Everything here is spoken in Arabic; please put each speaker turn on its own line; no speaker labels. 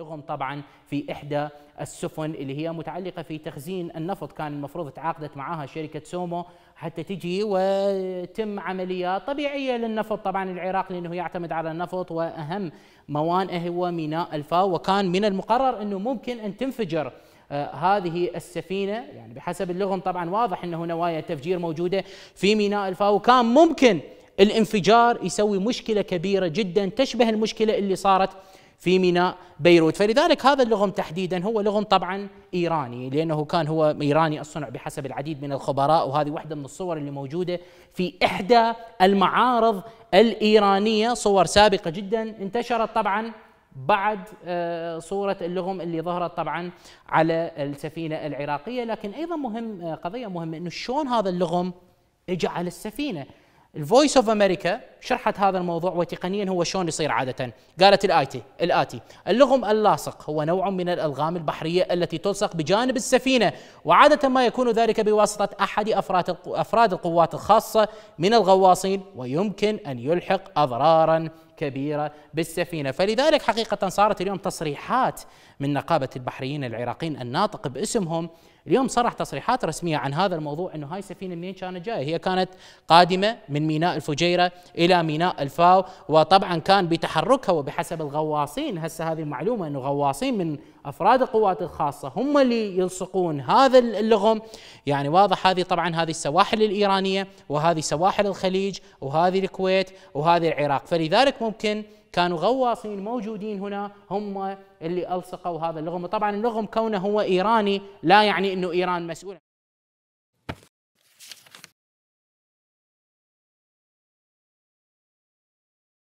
بيبلغهم طبعا في إحدى السفن اللي هي متعلقة في تخزين النفط كان المفروض تعاقدت معها شركة سومو حتى تجي وتم عمليات طبيعية للنفط طبعا العراق لأنه يعتمد على النفط وأهم موانئه هو ميناء الفاو وكان من المقرر أنه ممكن أن تنفجر آه، هذه السفينه يعني بحسب اللغم طبعا واضح انه نوايا تفجير موجوده في ميناء الفاو كان ممكن الانفجار يسوي مشكله كبيره جدا تشبه المشكله اللي صارت في ميناء بيروت فلذلك هذا اللغم تحديدا هو لغم طبعا إيراني لأنه كان هو إيراني الصنع بحسب العديد من الخبراء وهذه واحدة من الصور اللي موجودة في إحدى المعارض الإيرانية صور سابقة جدا انتشرت طبعا بعد آه، صورة اللغم اللي ظهرت طبعا على السفينة العراقية لكن أيضا مهم آه، قضية مهمة أنه شلون هذا اللغم اجى على السفينة الفويس اوف امريكا شرحت هذا الموضوع وتقنيا هو شلون يصير عادة قالت الآتي الآتي اللغم اللاصق هو نوع من الألغام البحرية التي تلصق بجانب السفينة وعادة ما يكون ذلك بواسطة أحد أفراد أفراد القوات الخاصة من الغواصين ويمكن أن يلحق أضرارا كبيرة بالسفينة فلذلك حقيقة صارت اليوم تصريحات من نقابة البحريين العراقيين الناطق باسمهم اليوم صرح تصريحات رسمية عن هذا الموضوع أنه هاي السفينة منين كانت جاية هي كانت قادمة من ميناء الفجيرة إلى إلى ميناء الفاو وطبعا كان بتحركها وبحسب الغواصين هسه هذه المعلومة أنه غواصين من أفراد القوات الخاصة هم اللي يلصقون هذا اللغم يعني واضح هذه طبعا هذه السواحل الإيرانية وهذه سواحل الخليج وهذه الكويت وهذه العراق فلذلك ممكن كانوا غواصين موجودين هنا هم اللي ألصقوا هذا اللغم وطبعا اللغم كونه هو إيراني لا يعني أنه إيران مسؤولة